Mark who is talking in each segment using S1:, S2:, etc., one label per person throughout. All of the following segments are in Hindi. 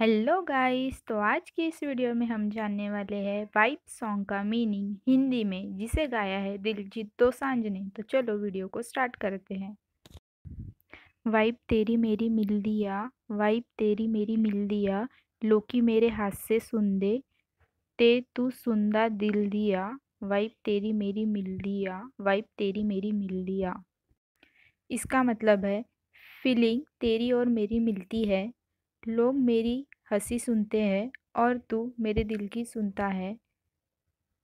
S1: हेलो गाइस तो आज के इस वीडियो में हम जानने वाले हैं वाइप सॉन्ग का मीनिंग हिंदी में जिसे गाया है दिलजीत दोसांझ ने तो चलो वीडियो को स्टार्ट करते हैं वाइप तेरी मेरी मिल दिया वाइप तेरी मेरी मिल दिया लोकी मेरे हाथ से सुन दे ते तू सुंदा दिल दिया वाइप तेरी मेरी मिल दिया वाइप तेरी मेरी मिल दिया इसका मतलब है फीलिंग तेरी और मेरी मिलती है लोग मेरी हंसी सुनते हैं और तू मेरे दिल की सुनता है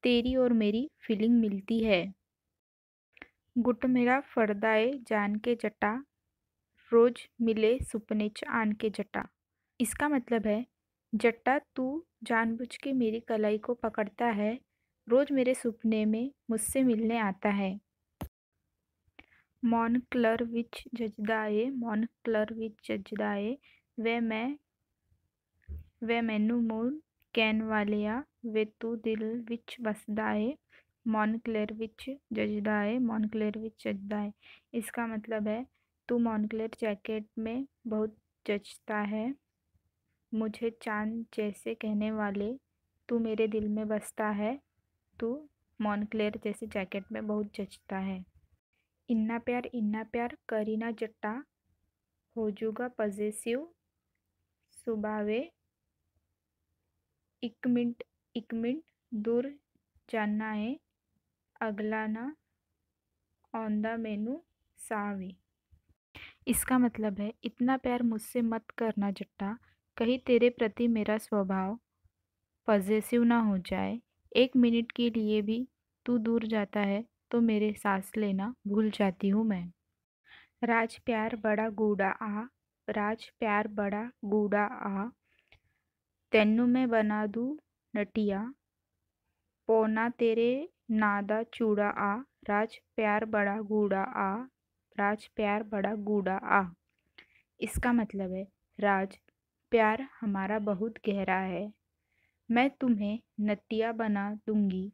S1: तेरी और मेरी फीलिंग मिलती है गुट मेरा फरदाए जान के जटा रोज मिले सुपने च आन के जटा इसका मतलब है जट्टा तू जानबूझ के मेरी कलाई को पकड़ता है रोज़ मेरे सुपने में मुझसे मिलने आता है मौन क्लर विच जजदाए मौन क्लर विच जजदाए वे मैं वे मैनू मूल ਕਹਿਣ वाले आ वे तू दिल ਵਸਦਾ ਏ मॉनक्लेयर विच जजदा है मोनकलेयर जजदा है इसका मतलब है तू मोनकलेयर जैकेट में बहुत जचता है मुझे चांद जैसे कहने वाले तू मेरे दिल में बसता है तू मोनकलेयर जैसे जैकेट में बहुत जचता है इन्ना प्यार इन्ना प्यार करीना जट्टा हो जूगा पजेसिव सुबावे एक मिनट एक मिनट दूर जाना है अगला ना औंदा मैनू सावे इसका मतलब है इतना प्यार मुझसे मत करना जट्टा कहीं तेरे प्रति मेरा स्वभाव पॉजेसिव ना हो जाए एक मिनट के लिए भी तू दूर जाता है तो मेरे सांस लेना भूल जाती हूँ मैं राज प्यार बड़ा गूढ़ा आ राज प्यार बड़ा गूढ़ा आ तेनू मैं बना दू नटिया पौना तेरे नादा चूड़ा आ राज प्यार बड़ा गूढ़ा आ राज प्यार बड़ा गूढ़ा आ इसका मतलब है राज प्यार हमारा बहुत गहरा है मैं तुम्हें नतिया बना दूंगी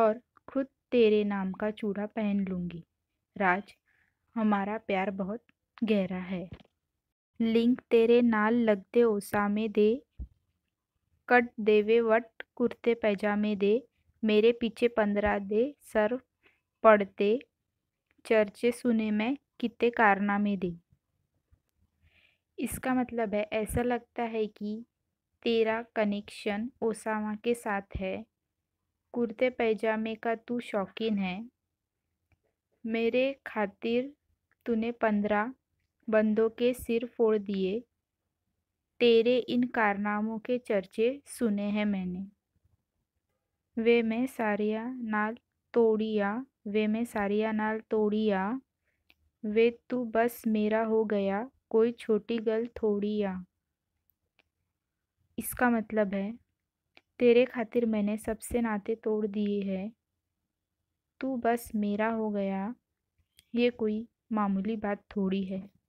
S1: और खुद तेरे नाम का चूड़ा पहन लूंगी राज हमारा प्यार बहुत गहरा है लिंक तेरे नाल ओसा ओसामे दे कट देवे वट कुर्ते पैजामे दे मेरे पीछे पंद्रह दे सर पढ़ते चर्चे सुने मैं कितने कारनामे दे इसका मतलब है ऐसा लगता है कि तेरा कनेक्शन ओसामा के साथ है कुर्ते पैजामे का तू शौकीन है मेरे खातिर तूने पंद्रह बंदों के सिर फोड़ दिए तेरे इन कारनामों के चर्चे सुने हैं मैंने वे मैं सारिया नाल तोड़िया वे मैं सारिया नाल तोड़िया वे तू बस मेरा हो गया कोई छोटी गल थोड़िया इसका मतलब है तेरे खातिर मैंने सबसे नाते तोड़ दिए हैं तू बस मेरा हो गया ये कोई मामूली बात थोड़ी है